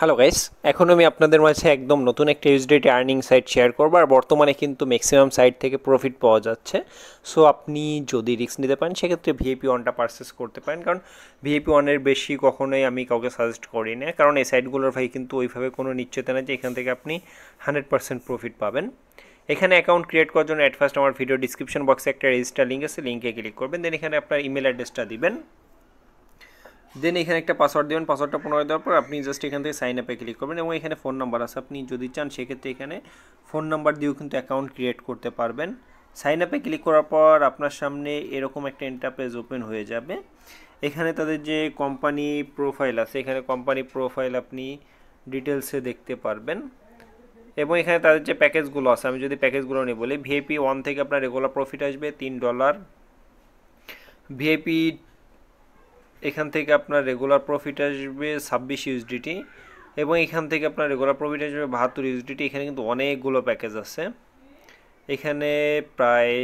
hello guys এখন আমি আপনাদের মাঝে একদম নতুন একটা ইউজডিটি আর্নিং সাইট শেয়ার করবো আর বর্তমানে কিন্তু ম্যাক্সিমাম সাইট থেকে প্রফিট পাওয়া যাচ্ছে সো আপনি যদি রিস্ক নিতে পারেন সেক্ষেত্রে ভিএপি ওয়ানটা পারচেস করতে পারেন কারণ ভিএপি ওয়ানের বেশি কখনোই আমি কাউকে সাজেস্ট করি না কারণ এই সাইটগুলোর ভাই কিন্তু ওইভাবে কোনো নিশ্চয়তা নেই যে এখান থেকে আপনি হান্ড্রেড পার্সেন্ট প্রফিট পাবেন এখানে অ্যাকাউন্ট ক্রিয়েট করার জন্য অ্যাট ফার্স্ট আমার ভিডিও ডিসক্রিপশন বক্সে একটা রেজিস্টার লিঙ্ক আছে লিঙ্কে ক্লিক করবেন দেন এখানে আপনার ইমেল অ্যাড্রেসটা দিবেন দেন এখানে একটা পাসওয়ার্ড দেবেন পাসওয়ার্ডটা পুনরায় দেওয়ার পর আপনি জাস্ট এখান থেকে সাইন আপে ক্লিক করবেন এবং এখানে ফোন নাম্বার আছে আপনি যদি চান সেক্ষেত্রে এখানে ফোন নাম্বার দিয়েও কিন্তু অ্যাকাউন্ট ক্রিয়েট করতে পারবেন সাইন আপে ক্লিক করার পর আপনার সামনে এরকম একটা ইন্টারপেজ ওপেন হয়ে যাবে এখানে তাদের যে কোম্পানি প্রোফাইল আছে এখানে কোম্পানি প্রোফাইল আপনি ডিটেলসে দেখতে পারবেন এবং এখানে তাদের যে প্যাকেজগুলো আছে আমি যদি প্যাকেজগুলো নিয়ে বলি ভিআইপি ওয়ান থেকে আপনার রেগুলার প্রফিট আসবে তিন ডলার ভিআইপি এখান থেকে আপনার রেগুলার প্রফিট আসবে ছাব্বিশ ইউজডিটি এবং এখান থেকে আপনার রেগুলার প্রফিট আসবে বাহাত্তর ইউজডিটি এখানে কিন্তু অনেকগুলো প্যাকেজ আছে এখানে প্রায়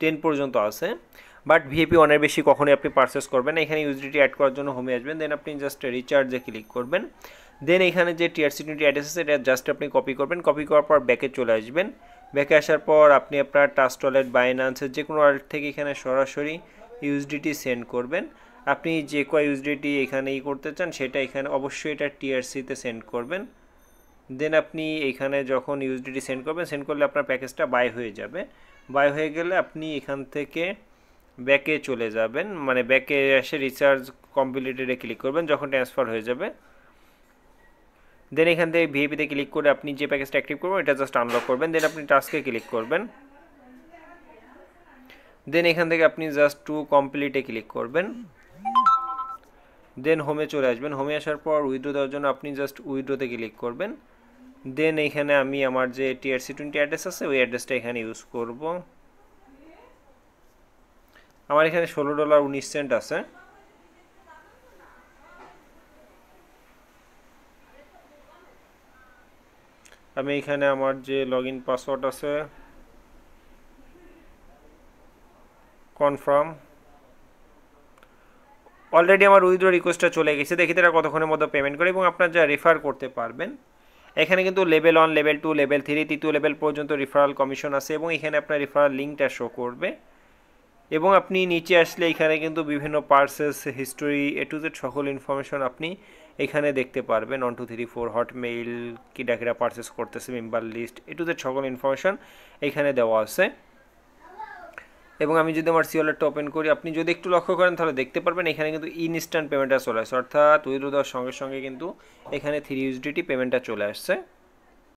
টেন পর্যন্ত আছে বাট ভিএপি অনেক বেশি কখনোই আপনি পারচেস করবেন এখানে ইউজিটি অ্যাড করার জন্য হোমে আসবেন দেন আপনি জাস্ট রিচার্জে ক্লিক করবেন দেন এখানে যে টিআরসি টোয়েন্টি অ্যাড আছে এটা জাস্ট আপনি কপি করবেন কপি করার পর ব্যাকে চলে আসবেন ব্যাকে আসার পর আপনি আপনার টাস্ট ওয়ালেট বাইনান্সের যে কোনো ওয়ালেট থেকে এখানে সরাসরি ইউএসডিটি সেন্ড করবেন আপনি যে কয় ইউএসডিটি এখানে ই করতে চান সেটা এখানে অবশ্যই এটা টিআরসিতে সেন্ড করবেন দেন আপনি এখানে যখন ইউএসডিটি সেন্ড করবেন সেন্ড করলে আপনার প্যাকেজটা বাই হয়ে যাবে বাই হয়ে গেলে আপনি এখান থেকে ব্যাকে চলে যাবেন মানে ব্যাকে এসে রিচার্জ কমপ্লিটেডে ক্লিক করবেন যখন ট্রান্সফার হয়ে যাবে দেন এখান থেকে ভিআইপিতে ক্লিক করে আপনি যে প্যাকেজটা অ্যাক্টিভ করবেন এটা জাস্ট আনলক করবেন দেন আপনি টাস্কে ক্লিক করবেন দেন এখান থেকে আপনি জাস্ট টু কমপ্লিটে ক্লিক করবেন দেন হোমে চলে আসবেন হোমে আসার পর উইড্রো দেওয়ার জন্য আপনি জাস্ট উইড্রোতে ক্লিক করবেন দেন এখানে আমি আমার যে টিআরসি টোয়েন্টি অ্যাড্রেস আছে ওই অ্যাড্রেসটা এখানে ইউজ করব আমার এখানে ষোলো ডলার উনিশ সেন্ট আছে আমি এখানে আমার যে লগ ইন পাসওয়ার্ড আছে কনফার্ম অলরেডি আমার উইথড্র রিকোয়েস্টটা চলে গেছে দেখি তারা কতক্ষণের মধ্যে পেমেন্ট করে এবং আপনারা যা রেফার করতে পারবেন এখানে কিন্তু level one level two level three তৃতীয় লেভেল পর্যন্ত রিফারাল কমিশন আছে এবং এখানে আপনার রেফারাল লিঙ্কটা শো করবে এবং আপনি নিচে আসলে এখানে কিন্তু বিভিন্ন purchase history A to Z সকল ইনফরমেশন আপনি এখানে দেখতে পারবেন one two three four Hotmail কিডাকিরা পার্সেস করতেছে member list A to Z সকল ইনফরমেশন এখানে দেওয়া আছে এবং আমি যদি আমার সিওলেটটা ওপেন e করি আপনি যদি একটু লক্ষ্য করেন তাহলে দেখতে পারবেন এখানে কিন্তু ইনস্ট্যান্ট পেমেন্টটা চলে আসছে অর্থাৎ উইথড্র দেওয়ার সঙ্গে সঙ্গে কিন্তু এখানে থ্রি ইউজডিটি পেমেন্টটা চলে আসছে